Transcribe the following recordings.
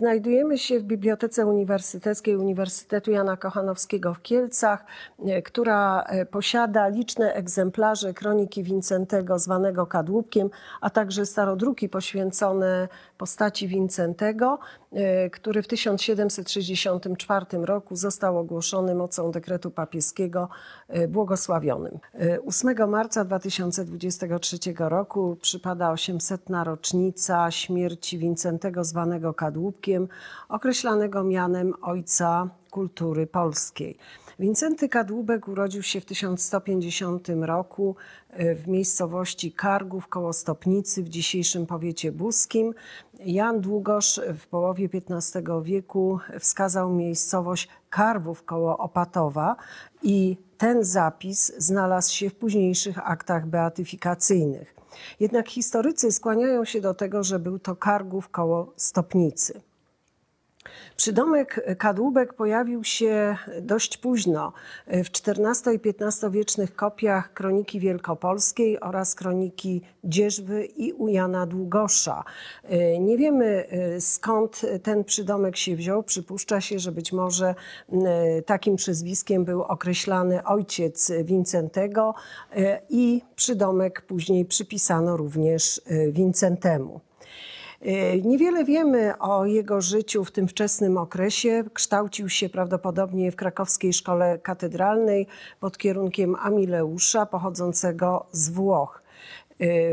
Znajdujemy się w Bibliotece Uniwersyteckiej Uniwersytetu Jana Kochanowskiego w Kielcach, e, która e, posiada liczne egzemplarze kroniki Wincentego zwanego kadłubkiem, a także starodruki poświęcone postaci Wincentego. Y, który w 1764 roku został ogłoszony mocą dekretu papieskiego y, błogosławionym. 8 y, marca 2023 roku przypada 800 rocznica śmierci Wincentego zwanego Kadłubkiem, określanego mianem Ojca Kultury Polskiej. Wincenty Kadłubek urodził się w 1150 roku w miejscowości Kargów koło Stopnicy w dzisiejszym powiecie buskim. Jan Długosz w połowie XV wieku wskazał miejscowość Karwów koło Opatowa i ten zapis znalazł się w późniejszych aktach beatyfikacyjnych. Jednak historycy skłaniają się do tego, że był to Kargów koło Stopnicy. Przydomek kadłubek pojawił się dość późno, w XIV i XV-wiecznych kopiach Kroniki Wielkopolskiej oraz Kroniki Dzierżwy i Ujana Długosza. Nie wiemy e, skąd ten przydomek się wziął. Przypuszcza się, że być może takim przyzwiskiem był określany ojciec Wincentego e, i przydomek później przypisano również e, Wincentemu. Y, niewiele wiemy o jego życiu w tym wczesnym okresie. Kształcił się prawdopodobnie w krakowskiej szkole katedralnej pod kierunkiem Amileusza, pochodzącego z Włoch.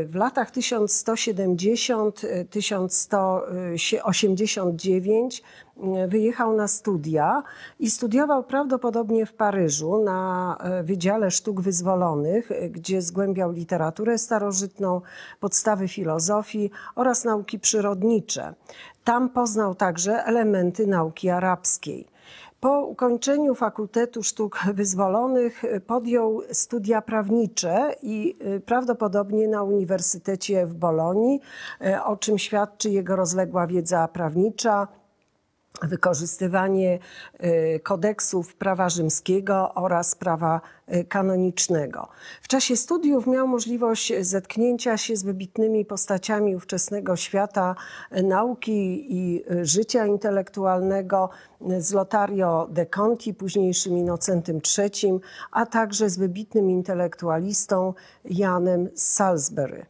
W latach 1170-1189 y, y, wyjechał na studia i studiował prawdopodobnie w Paryżu na y, Wydziale Sztuk Wyzwolonych, gdzie zgłębiał literaturę starożytną, podstawy filozofii oraz nauki przyrodnicze. Tam poznał także elementy nauki arabskiej. Po ukończeniu Fakultetu Sztuk Wyzwolonych podjął studia prawnicze i y, prawdopodobnie na Uniwersytecie w Bolonii, y, o czym świadczy jego rozległa wiedza prawnicza, wykorzystywanie y, kodeksów prawa rzymskiego oraz prawa y, kanonicznego. W czasie studiów miał możliwość zetknięcia się z wybitnymi postaciami ówczesnego świata y, nauki i życia intelektualnego, z Lotario de Conti, późniejszym Innocentym III, a także z wybitnym intelektualistą Janem Salisbury.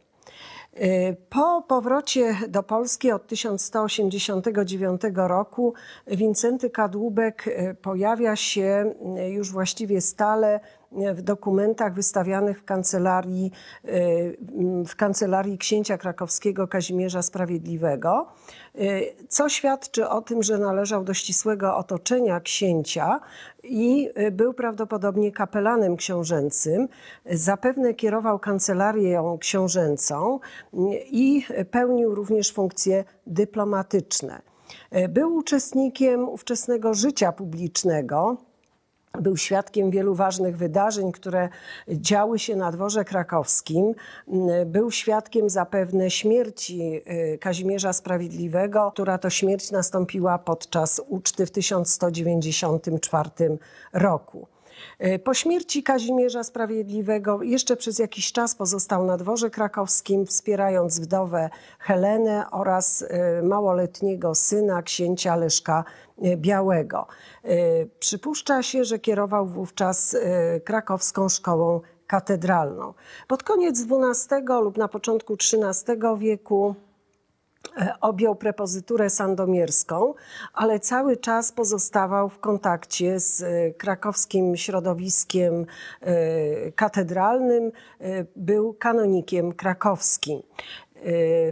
Po powrocie do Polski od 1189 roku Wincenty Kadłubek e, pojawia się e, już właściwie stale w dokumentach wystawianych w kancelarii, y, w kancelarii księcia krakowskiego Kazimierza Sprawiedliwego, y, co świadczy o tym, że należał do ścisłego otoczenia księcia i y, był prawdopodobnie kapelanem książęcym. Zapewne kierował kancelarią książęcą i pełnił również funkcje dyplomatyczne. Był uczestnikiem ówczesnego życia publicznego był świadkiem wielu ważnych wydarzeń, które działy się na dworze krakowskim. Mm, był świadkiem zapewne śmierci y, Kazimierza Sprawiedliwego, która to śmierć nastąpiła podczas uczty w 1194 roku. E, po śmierci Kazimierza Sprawiedliwego jeszcze przez jakiś czas pozostał na dworze krakowskim, wspierając wdowę Helenę oraz e, małoletniego syna księcia Leszka e, Białego. Przypuszcza się, że kierował wówczas krakowską szkołą katedralną. Pod koniec XII lub na początku XIII wieku E, objął prepozyturę sandomierską, ale cały czas pozostawał w kontakcie z e, krakowskim środowiskiem e, katedralnym, był kanonikiem krakowskim.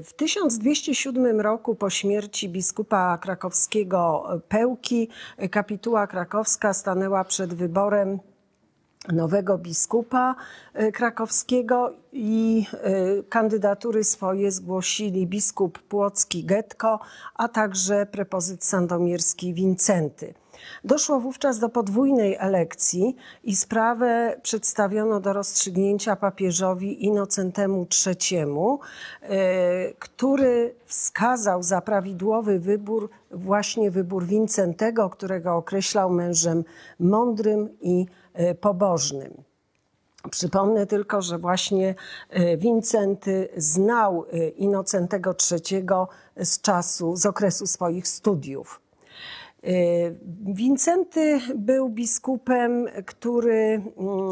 W 1207 roku po śmierci biskupa krakowskiego Pełki kapituła krakowska stanęła przed wyborem nowego biskupa e, krakowskiego i e, kandydatury swoje zgłosili biskup Płocki Getko, a także prepozyt sandomierski Wincenty. Doszło wówczas do podwójnej elekcji i sprawę przedstawiono do rozstrzygnięcia papieżowi Innocentemu III, e, który wskazał za prawidłowy wybór właśnie wybór Wincentego, którego określał mężem mądrym i e, pobożnym. Przypomnę tylko, że właśnie e, Wincenty znał Innocentego III z czasu, z okresu swoich studiów. Y, Wincenty był biskupem, który mm,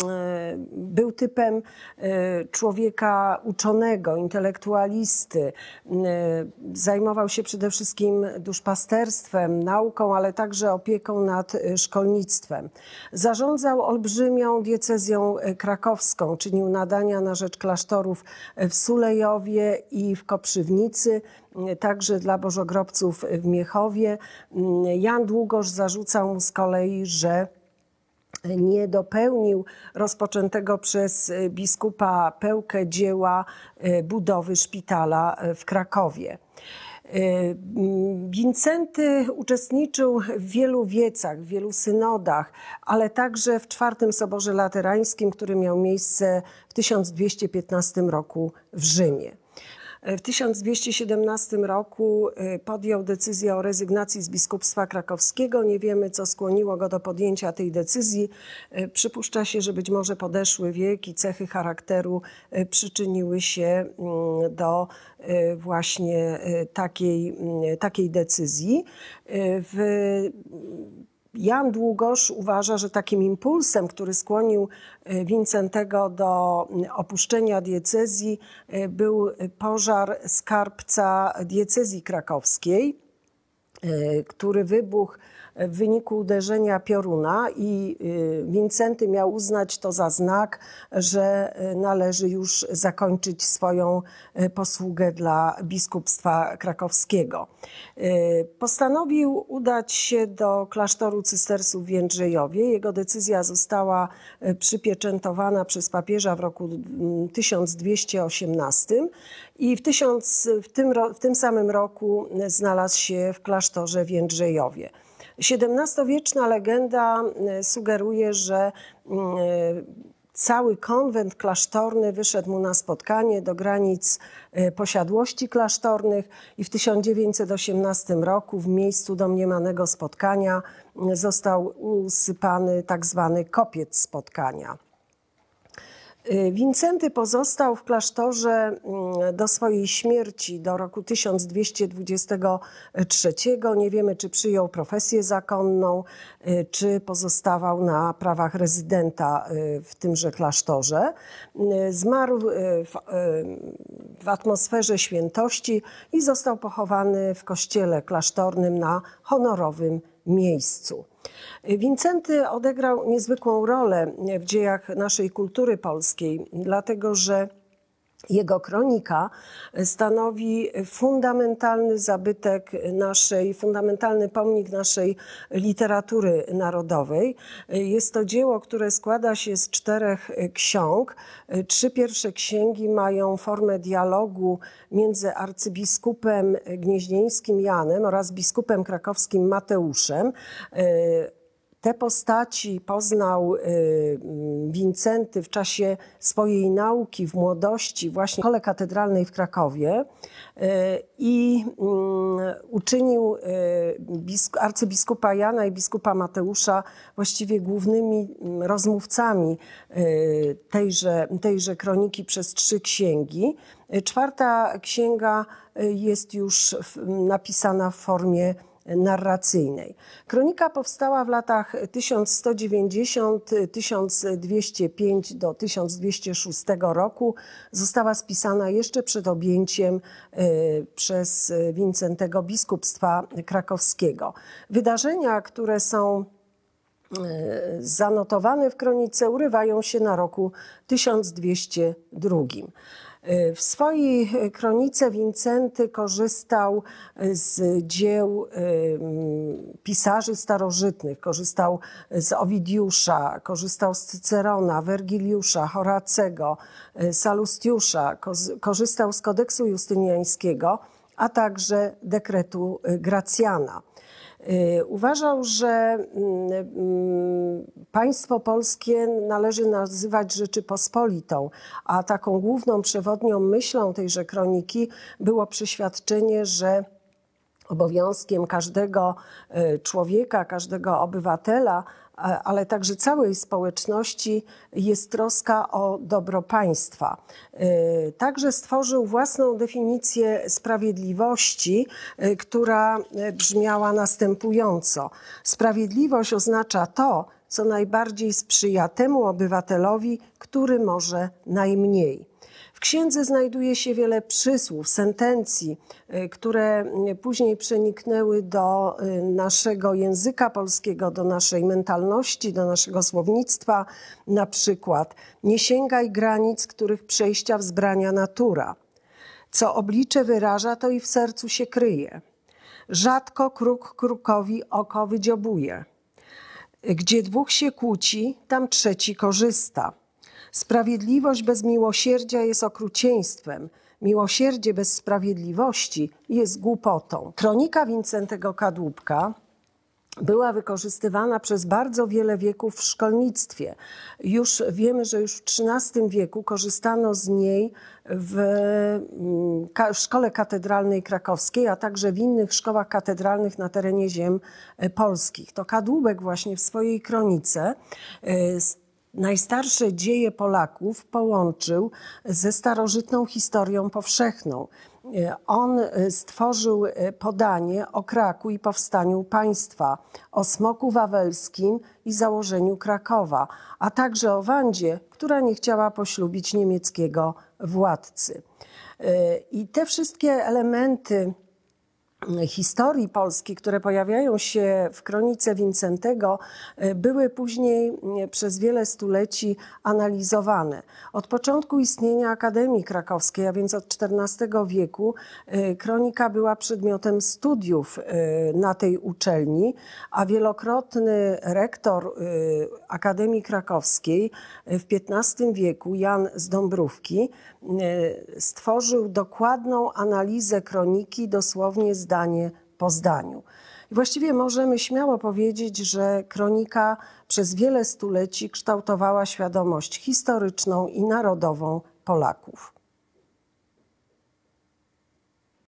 e, był typem e, człowieka uczonego, intelektualisty. Y, zajmował się przede wszystkim duszpasterstwem, nauką, ale także opieką nad y, szkolnictwem. Zarządzał olbrzymią diecezją e, krakowską, czynił nadania na rzecz klasztorów w Sulejowie i w Koprzywnicy. E, także dla bożogrobców w Miechowie. Mm, Jan Długosz zarzucał mu z kolei, że nie dopełnił rozpoczętego przez e, biskupa Pełkę dzieła e, budowy szpitala w Krakowie. Mm, Wincenty uczestniczył w wielu wiecach, w wielu synodach, ale także w czwartym Soborze Laterańskim, który miał miejsce w 1215 roku w Rzymie. W 1217 roku y, podjął decyzję o rezygnacji z biskupstwa krakowskiego. Nie wiemy, co skłoniło go do podjęcia tej decyzji. Y, przypuszcza się, że być może podeszły wiek i cechy charakteru y, przyczyniły się mm, do właśnie takiej, takiej decyzji. W Jan Długosz uważa, że takim impulsem, który skłonił e, Wincentego do opuszczenia diecezji, e, był pożar skarbca diecezji krakowskiej, e, który wybuchł w wyniku uderzenia pioruna i y, Wincenty miał uznać to za znak, że y, należy już zakończyć swoją y, posługę dla biskupstwa krakowskiego. Postanowił udać się do klasztoru cystersów w Jędrzejowie. Jego decyzja została przypieczętowana przez papieża w roku 1218 mm, i w, tysiąc, w, tym, w tym samym roku znalazł się w klasztorze w Jędrzejowie. XVII-wieczna legenda e, sugeruje, że mm, e, cały konwent klasztorny wyszedł mu na spotkanie do granic e, posiadłości klasztornych i w 1918 roku w miejscu domniemanego spotkania mm, został usypany tak zwany kopiec spotkania. Y, Wincenty pozostał w klasztorze mm, do swojej śmierci, do roku 1223. Nie wiemy, czy przyjął profesję zakonną, y, czy pozostawał na prawach rezydenta y, w tymże klasztorze. Zmarł w, w atmosferze świętości i został pochowany w kościele klasztornym na honorowym miejscu. Wincenty odegrał niezwykłą rolę w dziejach naszej kultury polskiej, dlatego że jego kronika stanowi fundamentalny zabytek naszej, fundamentalny pomnik naszej literatury narodowej. Jest to dzieło, które składa się z czterech ksiąg. Trzy pierwsze księgi mają formę dialogu między arcybiskupem gnieźnieńskim Janem oraz biskupem krakowskim Mateuszem te postaci poznał y, mm, Wincenty w czasie swojej nauki w młodości właśnie w Kole katedralnej w Krakowie y, i mm, uczynił y, arcybiskupa Jana i biskupa Mateusza właściwie głównymi mm, rozmówcami tejże, tejże kroniki przez trzy księgi. Czwarta księga jest już napisana w formie narracyjnej. Kronika powstała w latach 1190-1205 do 1206 roku. Została spisana jeszcze przed objęciem y, przez Wincentego biskupstwa krakowskiego. Wydarzenia, które są y, zanotowane w kronice urywają się na roku 1202. W swojej kronice Wincenty korzystał z dzieł pisarzy starożytnych, korzystał z Owidiusza, korzystał z Cycerona, Wergiliusza, Horacego, Salustiusza, korzystał z kodeksu justyniańskiego a także dekretu y, Gracjana. Y, uważał, że mm, mm, państwo polskie należy nazywać Rzeczypospolitą, a taką główną przewodnią myślą tejże kroniki było przeświadczenie, że obowiązkiem każdego y, człowieka, każdego obywatela ale także całej społeczności jest troska o dobro państwa. Y, także stworzył własną definicję sprawiedliwości, y, która y, brzmiała następująco. Sprawiedliwość oznacza to, co najbardziej sprzyja temu obywatelowi, który może najmniej księdze znajduje się wiele przysłów, sentencji, y, które y, później przeniknęły do y, naszego języka polskiego, do naszej mentalności, do naszego słownictwa. Na przykład, nie sięgaj granic, których przejścia wzbrania natura. Co oblicze wyraża, to i w sercu się kryje. Rzadko kruk krukowi oko wydziobuje. Gdzie dwóch się kłóci, tam trzeci korzysta. Sprawiedliwość bez miłosierdzia jest okrucieństwem. Miłosierdzie bez sprawiedliwości jest głupotą. Kronika Wincentego Kadłubka była wykorzystywana przez bardzo wiele wieków w szkolnictwie. Już wiemy, że już w XIII wieku korzystano z niej w, mm, w Szkole Katedralnej Krakowskiej, a także w innych szkołach katedralnych na terenie ziem e, polskich. To Kadłubek właśnie w swojej kronice e, najstarsze dzieje Polaków połączył ze starożytną historią powszechną. E, on e, stworzył e, podanie o Kraku i powstaniu państwa, o smoku wawelskim i założeniu Krakowa, a także o Wandzie, która nie chciała poślubić niemieckiego władcy. I te wszystkie elementy historii Polski, które pojawiają się w kronice Wincentego, e, były później przez wiele stuleci analizowane. Od początku istnienia Akademii Krakowskiej, a więc od XIV wieku, e, kronika była przedmiotem studiów e, na tej uczelni, a wielokrotny rektor Akademii Krakowskiej w XV wieku, Jan z Dąbrówki, stworzył dokładną analizę kroniki dosłownie z zdanie po zdaniu. I właściwie możemy śmiało powiedzieć, że kronika przez wiele stuleci kształtowała świadomość historyczną i narodową Polaków.